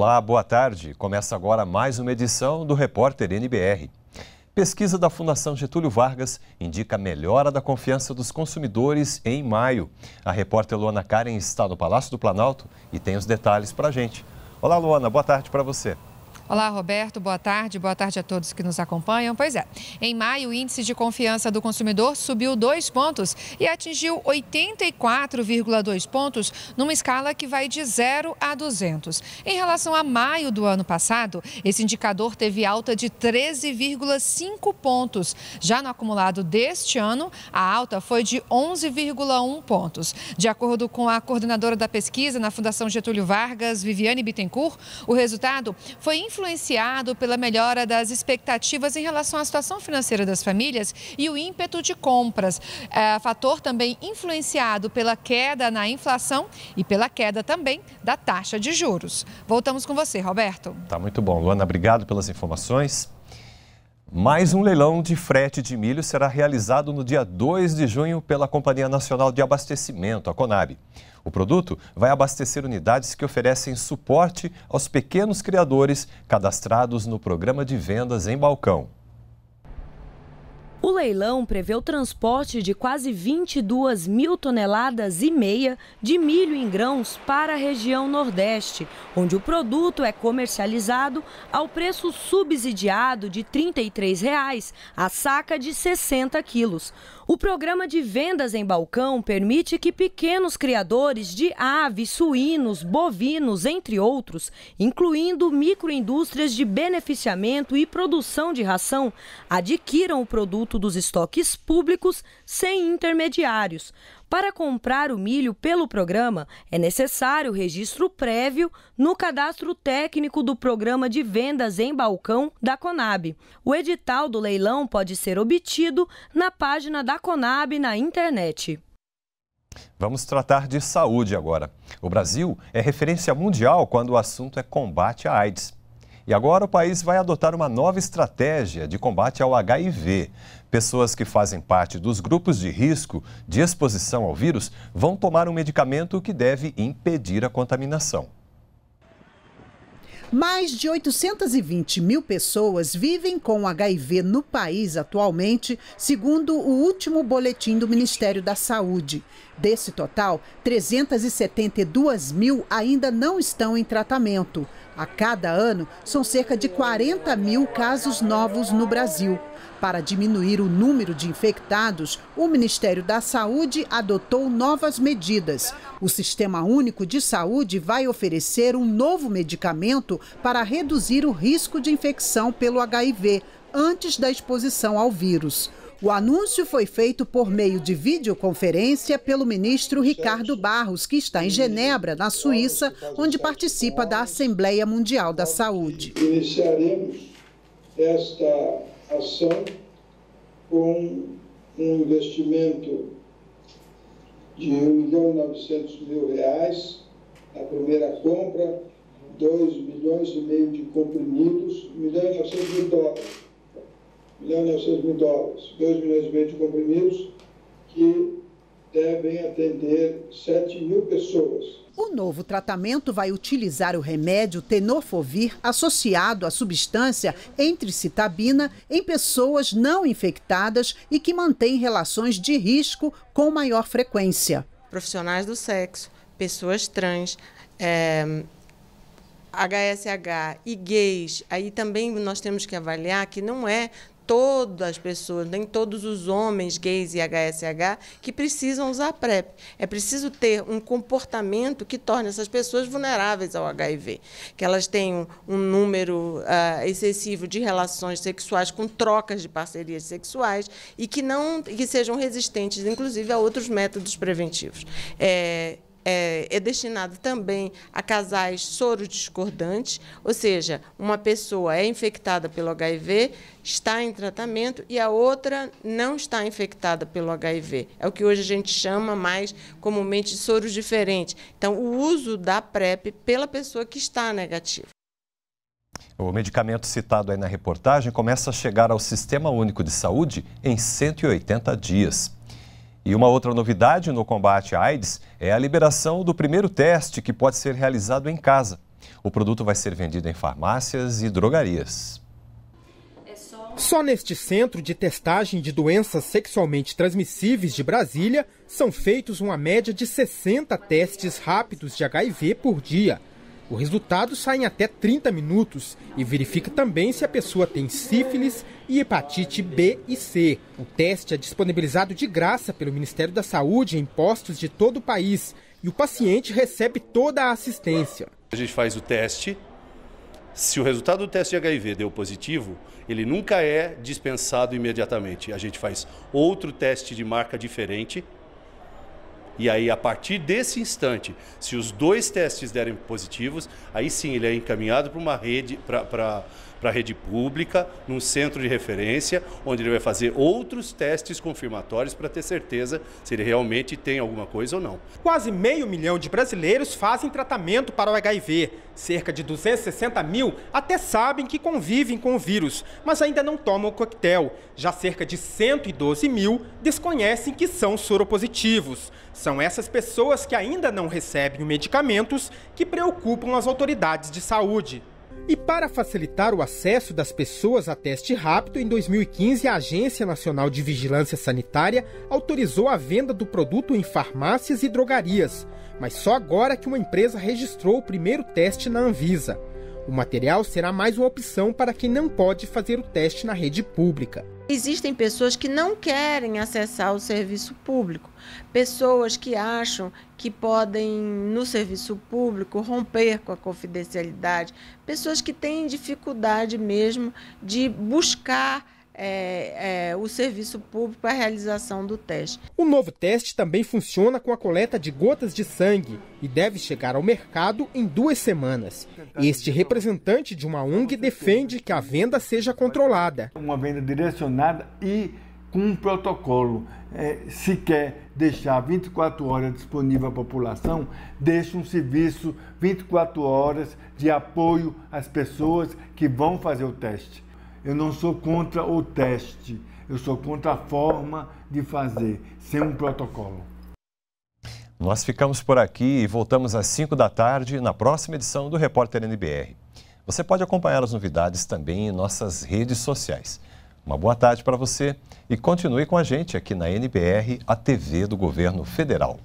Olá, boa tarde. Começa agora mais uma edição do Repórter NBR. Pesquisa da Fundação Getúlio Vargas indica melhora da confiança dos consumidores em maio. A repórter Luana Karen está no Palácio do Planalto e tem os detalhes para a gente. Olá, Luana, boa tarde para você. Olá, Roberto. Boa tarde. Boa tarde a todos que nos acompanham. Pois é, em maio, o índice de confiança do consumidor subiu dois pontos e atingiu 84,2 pontos numa escala que vai de 0 a 200. Em relação a maio do ano passado, esse indicador teve alta de 13,5 pontos. Já no acumulado deste ano, a alta foi de 11,1 pontos. De acordo com a coordenadora da pesquisa na Fundação Getúlio Vargas, Viviane Bittencourt, o resultado foi influenciado influenciado pela melhora das expectativas em relação à situação financeira das famílias e o ímpeto de compras. É, fator também influenciado pela queda na inflação e pela queda também da taxa de juros. Voltamos com você, Roberto. Tá muito bom. Luana, obrigado pelas informações. Mais um leilão de frete de milho será realizado no dia 2 de junho pela Companhia Nacional de Abastecimento, a Conab. O produto vai abastecer unidades que oferecem suporte aos pequenos criadores cadastrados no programa de vendas em balcão. O leilão prevê o transporte de quase 22 mil toneladas e meia de milho em grãos para a região Nordeste, onde o produto é comercializado ao preço subsidiado de R$ 33 reais a saca de 60 quilos. O programa de vendas em balcão permite que pequenos criadores de aves, suínos, bovinos, entre outros, incluindo microindústrias de beneficiamento e produção de ração, adquiram o produto dos estoques públicos sem intermediários. Para comprar o milho pelo programa, é necessário registro prévio no cadastro técnico do Programa de Vendas em Balcão da Conab. O edital do leilão pode ser obtido na página da Conab na internet. Vamos tratar de saúde agora. O Brasil é referência mundial quando o assunto é combate à AIDS. E agora o país vai adotar uma nova estratégia de combate ao HIV. Pessoas que fazem parte dos grupos de risco de exposição ao vírus vão tomar um medicamento que deve impedir a contaminação. Mais de 820 mil pessoas vivem com HIV no país atualmente, segundo o último boletim do Ministério da Saúde. Desse total, 372 mil ainda não estão em tratamento. A cada ano, são cerca de 40 mil casos novos no Brasil. Para diminuir o número de infectados, o Ministério da Saúde adotou novas medidas. O Sistema Único de Saúde vai oferecer um novo medicamento para reduzir o risco de infecção pelo HIV antes da exposição ao vírus. O anúncio foi feito por meio de videoconferência pelo ministro Ricardo Barros, que está em Genebra, na Suíça, onde participa da Assembleia Mundial da Saúde. Iniciaremos esta ação com um investimento de 1 milhão mil reais, a primeira compra, 2 milhões e meio de comprimidos, 1 milhão e 900 mil dólares milhão e 900 mil dólares, 2 milhões e meio de comprimidos, que devem atender 7 mil pessoas. O novo tratamento vai utilizar o remédio tenofovir associado à substância entricitabina em pessoas não infectadas e que mantêm relações de risco com maior frequência. Profissionais do sexo, pessoas trans, é, HSH e gays, aí também nós temos que avaliar que não é todas as pessoas, nem todos os homens gays e HSH que precisam usar PrEP. É preciso ter um comportamento que torne essas pessoas vulneráveis ao HIV, que elas tenham um número uh, excessivo de relações sexuais com trocas de parcerias sexuais e que não que sejam resistentes, inclusive, a outros métodos preventivos. É, é, é destinado também a casais soro discordantes, ou seja, uma pessoa é infectada pelo HIV, está em tratamento e a outra não está infectada pelo HIV. É o que hoje a gente chama mais comumente de diferente. Então, o uso da PrEP pela pessoa que está negativa. O medicamento citado aí na reportagem começa a chegar ao Sistema Único de Saúde em 180 dias. E uma outra novidade no combate à AIDS é a liberação do primeiro teste que pode ser realizado em casa. O produto vai ser vendido em farmácias e drogarias. Só neste centro de testagem de doenças sexualmente transmissíveis de Brasília são feitos uma média de 60 testes rápidos de HIV por dia. O resultado sai em até 30 minutos e verifica também se a pessoa tem sífilis, e hepatite B e C. O teste é disponibilizado de graça pelo Ministério da Saúde em postos de todo o país e o paciente recebe toda a assistência. A gente faz o teste. Se o resultado do teste de HIV deu positivo, ele nunca é dispensado imediatamente. A gente faz outro teste de marca diferente. E aí, a partir desse instante, se os dois testes derem positivos, aí sim ele é encaminhado para uma rede, para para a rede pública, num centro de referência, onde ele vai fazer outros testes confirmatórios para ter certeza se ele realmente tem alguma coisa ou não. Quase meio milhão de brasileiros fazem tratamento para o HIV. Cerca de 260 mil até sabem que convivem com o vírus, mas ainda não tomam o coquetel. Já cerca de 112 mil desconhecem que são soropositivos. São essas pessoas que ainda não recebem os medicamentos que preocupam as autoridades de saúde. E para facilitar o acesso das pessoas a teste rápido, em 2015 a Agência Nacional de Vigilância Sanitária autorizou a venda do produto em farmácias e drogarias, mas só agora que uma empresa registrou o primeiro teste na Anvisa. O material será mais uma opção para quem não pode fazer o teste na rede pública. Existem pessoas que não querem acessar o serviço público, pessoas que acham que podem, no serviço público, romper com a confidencialidade, pessoas que têm dificuldade mesmo de buscar é, é, o serviço público para a realização do teste. O novo teste também funciona com a coleta de gotas de sangue e deve chegar ao mercado em duas semanas. Este representante de uma ONG defende que a venda seja controlada. Uma venda direcionada e com um protocolo. É, se quer deixar 24 horas disponível à população, deixe um serviço 24 horas de apoio às pessoas que vão fazer o teste. Eu não sou contra o teste, eu sou contra a forma de fazer, sem um protocolo. Nós ficamos por aqui e voltamos às 5 da tarde na próxima edição do Repórter NBR. Você pode acompanhar as novidades também em nossas redes sociais. Uma boa tarde para você e continue com a gente aqui na NBR, a TV do Governo Federal.